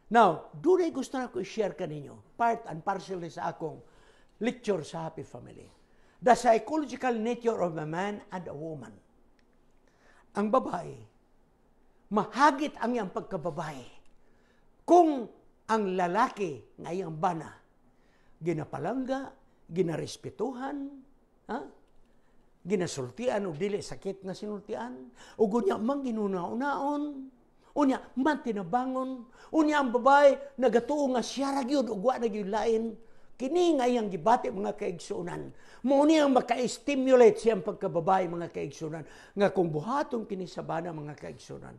Now, doon ay gusto na ko i-share ka ninyo, part and parcel sa akong lecture sa Happy Family. The psychological nature of a man and a woman. Ang babae, mahagit ang iyang pagkababae. Kung ang lalaki nga iyang bana, ginapalangga, ginarespetuhan, ha? ginasultian o dili sakit na sinultian, o gunya mang ginunaon-naon, unya man tinabangon, unya ang babae nagatuo nga siya ra gyud ug na gyud lain, kini nga iyang gibati mga kaigsunan Mo ni ang maka-stimulate siyang pagkababae mga kaigsunan nga kung buhaton kini sa bana mga kaigsunan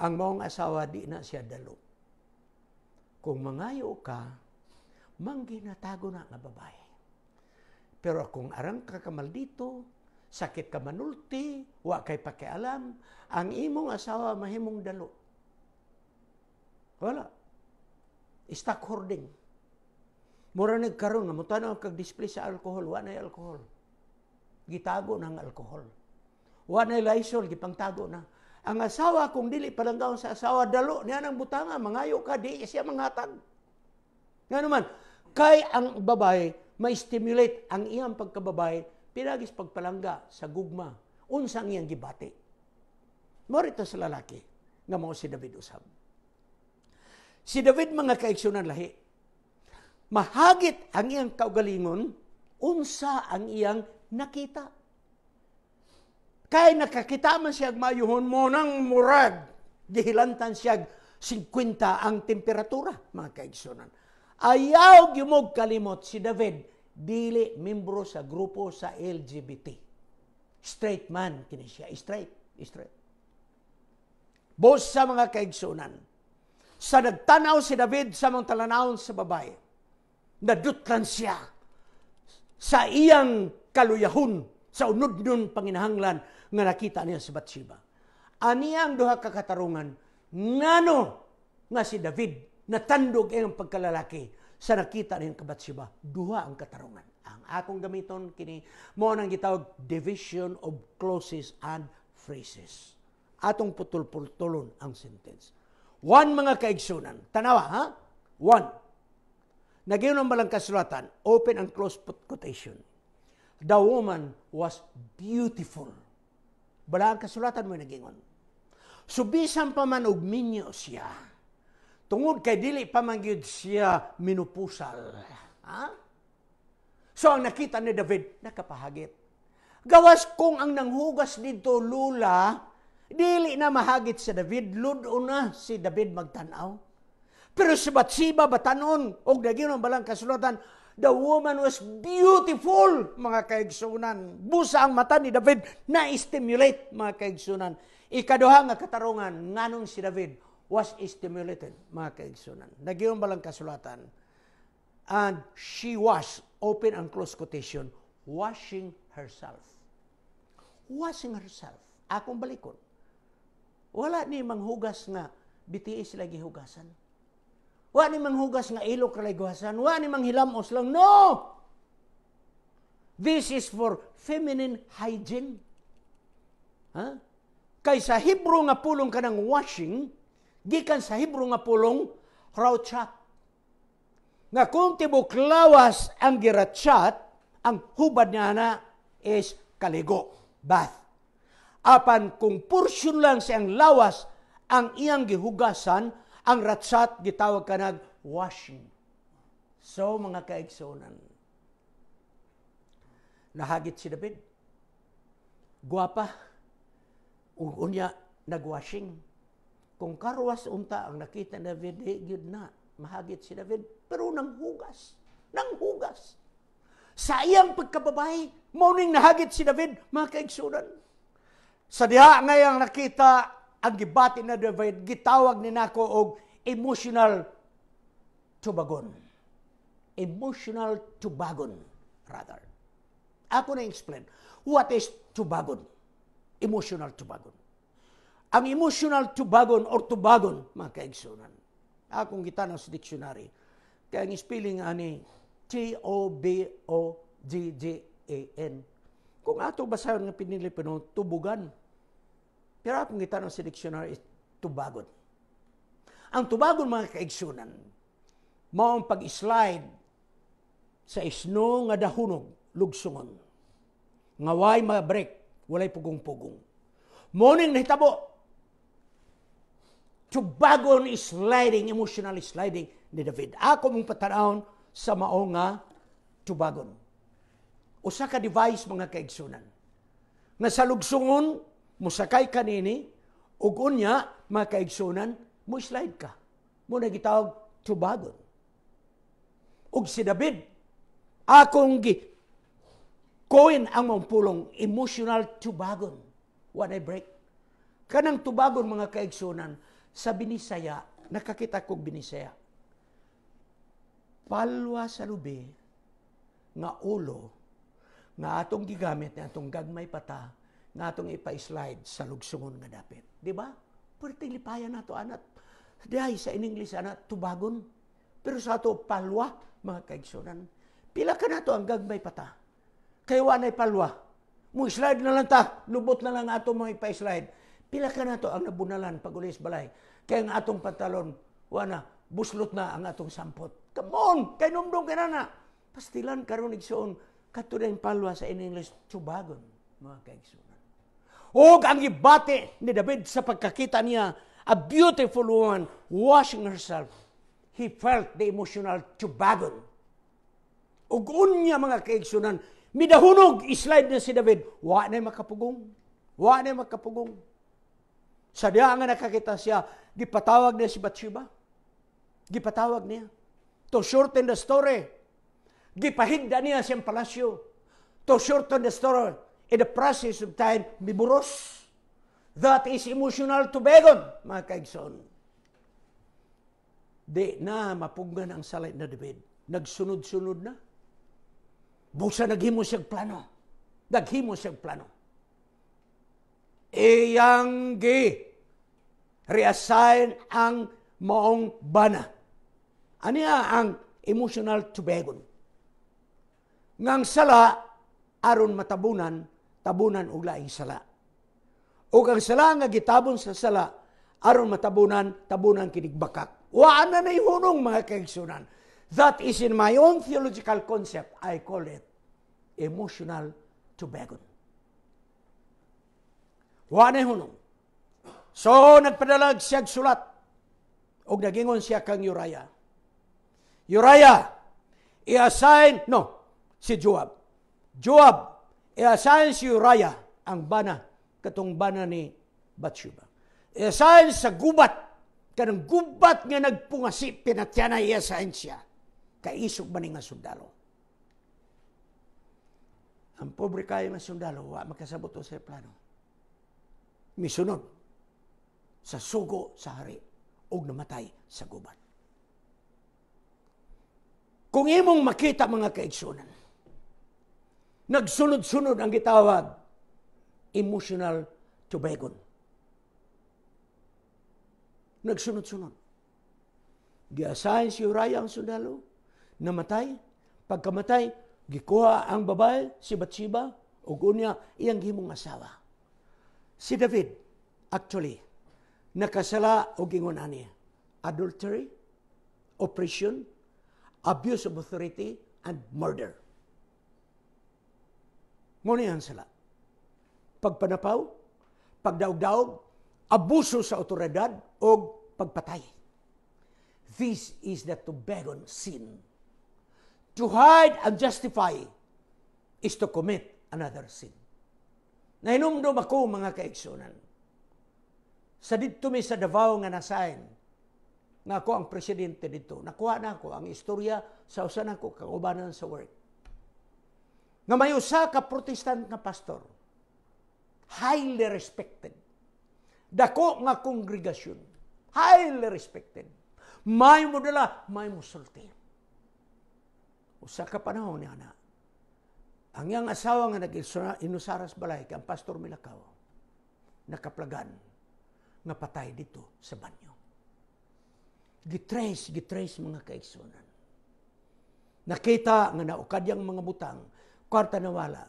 ang maong asawa di na siya dalo. Kung mangayo ka, mangginatago na nga babae. Pero kung arang ka kamal dito, sakit ka manulti, wa kay pakialam, ang imong asawa mahimong dalo. Wala. Stock hoarding. Mura nagkaroon nga, mutanaw kag display sa alkohol, wa na alkohol. Gitago ng alkohol. Wa na Lysol, gipangtago na. Ang asawa, kung dili palanggaon sa asawa, dalo niya ng butanga, mangayo ka, di siya manghatag. Nga man kay ang babae, ma-stimulate ang iyang pagkababay pinagis pagpalangga sa gugma, unsang iyang gibati. Morito sa lalaki, nga mao si David usab. Si David mga kaeksyonan lahi, mahagit ang iyang kaugalingon, unsa ang iyang nakita. Kay nakakita man siyag mayuhon mo nang murag, gihilantan siyag 50 ang temperatura, mga kaigsunan. Ayaw gimog kalimot si David, dili membro sa grupo sa LGBT. Straight man kini siya, straight, straight. Bos sa mga kaigsunan, sa nagtanaw si David sa mga talanawon sa babae, nadutlan siya sa iyang kaluyahon sa unod nun panginahanglan nga nakita niya si Bathsheba. Aniya ang duha katarungan ngano nga si David natandog ang pagkalalaki sa nakita niya kay Bathsheba. Duha ang katarungan. Ang akong gamiton kini mo nang gitawag division of clauses and phrases. Atong putol-putolon ang sentence. One mga kaigsunan. Tanawa, ha? One. Nagayon ang balang kasulatan, open and close quotation. The woman was beautiful. Bala ang kasulatan mo nagingon. Subisan pa man og minyo siya. Tungod kay dili pa man gyud siya minupusal. Ha? So ang nakita ni David, nakapahagit. Gawas kung ang nanghugas dito lula, dili na mahagit si David, ludon na si David magtanaw. Pero si Batsiba batanon, og daginong balang kasulatan, The woman was beautiful, mga kaigsunan. Busa ang mata ni David na stimulate, mga kaigsunan. Ikaduha nga katarungan, nganong si David was stimulated, mga kaigsunan. Nagyong balang kasulatan. And she was, open and close quotation, washing herself. Washing herself. Akong balikon. Wala ni manghugas nga, BTS lagi hugasan Wa ni manghugas nga ilo kaligwasan. Wa ni manghilamos lang. No! This is for feminine hygiene. Ha? Kay sa Hebrew nga pulong kanang washing, gikan sa Hebrew nga pulong rauchat. Nga kung tibuklawas ang girachat, ang hubad niya na is kaligo, bath. Apan kung portion lang siyang lawas ang iyang gihugasan, ang ratsat gitawag kanag washing. So mga kaigsunan, nahagit si David. Guwapa. Unya nagwashing. Kung karwas unta ang nakita ni David, hey, na. Mahagit si David. Pero nang hugas. Nang hugas. Sa iyang pagkababae, mauning nahagit si David, mga kaigsunan. Sa diha ngayang nakita ang gibati na David gitawag ni nako og emotional tubagon. Emotional tubagon, rather. Ako na-explain. What is tubagon? Emotional tubagon. Ang emotional tubagon or tubagon, mga kaigsunan. Akong gitanong sa dictionary. Kaya ang spelling ani, T-O-B-O-G-G-A-N. Kung ato basahon nga pinili pa tubugan pero akong gitanong sa dictionary is tubagon. Ang tubagon mga kaigsunan, mao ang pag-slide sa isno nga dahunog lugsungon. Nga way mga break, walay pugong-pugong. Morning nahitabo. Tubagon is sliding, emotional sliding ni David. Ako mong patanaon sa mao nga tubagon. Usa ka device mga kaigsunan. Nga sa lugsungon, musakay kanini ug unya makaigsunan mo slide ka. Mo na gitawag tubagon. Ug si David akong gi koin ang mong pulong emotional tubagon what I break. Kanang tubagon mga kaigsunan sa binisaya, nakakita kog binisaya. Palwa sa lubi nga ulo nga atong gigamit ni atong gagmay pata natong ipa-slide sa lugsungon nga dapit. Di ba? Pwerte lipayan na to anat. Dahi sa iningles, English tubagon. Pero sa ato, palwa, mga kaigsunan. Pila ka na to ang gagmay pata. Kayo anay palwa. Mo slide na lang ta, lubot na lang ato mga ipa-slide. Pila ka na to ang nabunalan pag ulis balay. Kaya ang atong pantalon, wana, buslot na ang atong sampot. Come on! Kay numdong ka na na. Pastilan karon igsoon, katunay palwa sa iningles, tubagon, mga kaigsunan. O ang ibate ni David sa pagkakita niya, a beautiful woman washing herself. He felt the emotional tubagon. Ugun niya mga kaigsunan, midahunog, islide na si David, wa na makapugong. Wa na makapugong. Sa nga nakakita siya, gipatawag niya si Bathsheba. Gipatawag niya. To shorten the story, gipahinda niya siyang palasyo. To shorten the story, in the process of time, miburos. That is emotional tubegon, mga kaigsoon. Di na mapunggan ang salay na David. Nagsunod-sunod na. Busa naghimo siyang plano. Naghimo siyang plano. Iyang gi reassign ang maong bana. Aniya ang emotional tubegon. Ngang sala, aron matabunan, tabunan og laing sala. Ug ang sala nga gitabon sa sala aron matabunan tabunan kinig Wa na nay hunong mga kaigsunan. That is in my own theological concept I call it emotional tobacco. Wa na hunong. So nagpadalag siya sulat ug nagingon siya kang Uriah. Uriah, i-assign, no, si Joab. Joab, Iasan si Uriah ang bana, katong bana ni Bathsheba. Iasan sa gubat, kanang gubat nga nagpungasi, pinatyana iya sa siya. Kaisog man nga sundalo. Ang pobre kayo nga sundalo, wa makasabot sa plano. Misunod sa sugo sa hari o namatay sa gubat. Kung imong makita mga kaigsunan, Nagsunod-sunod ang gitawag, emotional tubegon. Nagsunod-sunod. Giasahin si Uriah ang sundalo, namatay, pagkamatay, gikuha ang babae, si Batsiba, o gunya, iyang gimong asawa. Si David, actually, nakasala o gingunani, adultery, oppression, abuse of authority, and murder. Ngunit sila. Pagpanapaw, pagdaog-daog, abuso sa otoridad o pagpatay. This is the Tobagon sin. To hide and justify is to commit another sin. Nainumdum ako mga kaigsunan. Sa dito mi sa Davao nga nasain, nga ako ang presidente dito, nakuha na ako ang istorya sa usan ako kaubanan sa work nga may usa ka protestant nga pastor highly respected dako nga kongregasyon highly respected may mo dala may musulti usa ka panahon ni ana ang iyang asawa nga nag-inusaras balay kay pastor Milakaw nakaplagan nga patay dito sa banyo gitrace gitrace mga kaigsunan nakita nga naukad yang mga butang Kwarta na wala.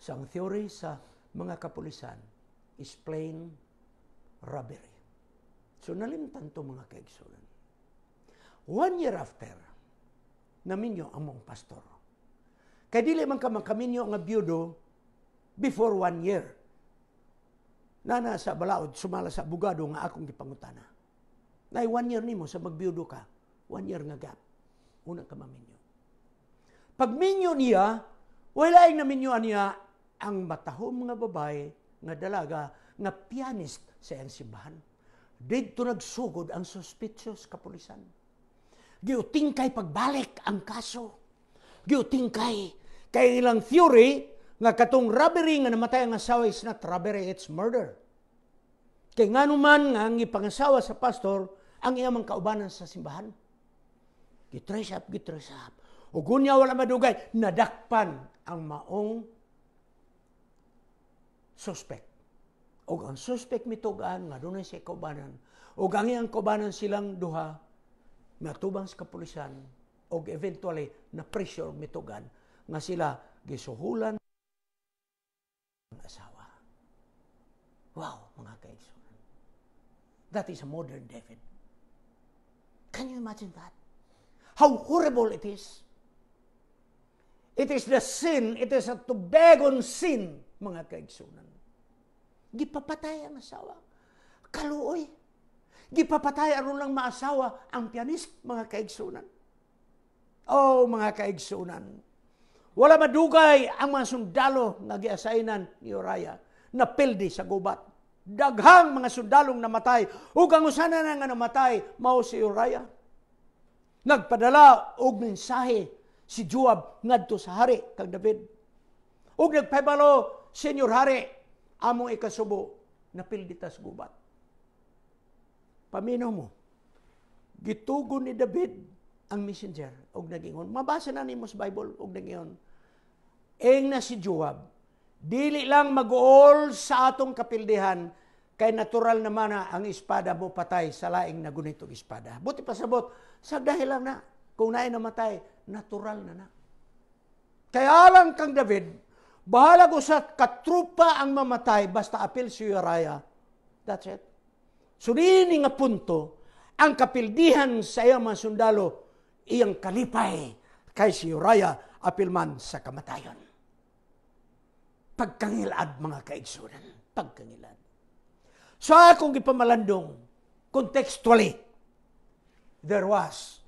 So ang theory sa mga kapulisan is plain robbery. So nalimtan to mga kaigsulan. One year after, naminyo ang mong pastor. Kay dili man ka makaminyo nga byudo before one year. Nana sa balaod, sumala sa bugado nga akong gipangutana. Nay, one year nimo sa magbiudo ka. One year nga gap. Una ka maminyo. Pag minyo niya, Walaing namin yun niya ang matahom mga babae, nga dalaga, nga pianist sa simbahan. Dito nagsugod ang suspicious kapulisan. Giuting kay pagbalik ang kaso. Giuting kay kay ilang theory nga katong robbery nga namatay ang asawa is not robbery, it's murder. Kay nga naman nga ang ipangasawa sa pastor ang iyamang kaubanan sa simbahan. Gitrace up, gitrace up o gunya wala madugay, nadakpan ang maong suspect. O ang suspect mitugaan, nga doon siya kubanan. O ang iyang kubanan silang duha, natubang sa kapulisan, o eventually na pressure mitugan nga sila gisuhulan ang asawa. Wow, mga kaigsoonan. That is a modern David. Can you imagine that? How horrible it is. It is the sin, it is a tobagon sin, mga kaigsunan. Gipapatay ang asawa. Kaluoy. Gipapatay aron lang maasawa ang pianis, mga kaigsunan. Oh, mga kaigsunan. Wala madugay ang mga sundalo nga giasainan ni Uriah na pildi sa gubat. Daghang mga sundalong namatay. Ug ang usanan nga namatay mao si Uriah. Nagpadala og mensahe si Joab ngadto sa hari kag David. Ug nagpabalo, Senyor Hari, among ikasubo na napilditas gubat. Paminaw mo, gitugon ni David ang messenger og nagingon. Mabasa na nimo sa Bible og nagingon. Eng na si Joab, dili lang magool sa atong kapildihan, kay natural naman na ang espada mo patay sa laing nagunitong espada. Buti pasabot, sa dahilan na, kung naay namatay, natural na na. Kaya lang kang David, bahala ko sa katrupa ang mamatay, basta apil si Uriah. That's it. So, nini nga punto, ang kapildihan sa iyang mga sundalo, iyang kalipay kay si Uriah, apil man sa kamatayon. Pagkangilad, mga kaigsunan. Pagkangilad. So, akong ipamalandong, contextually, there was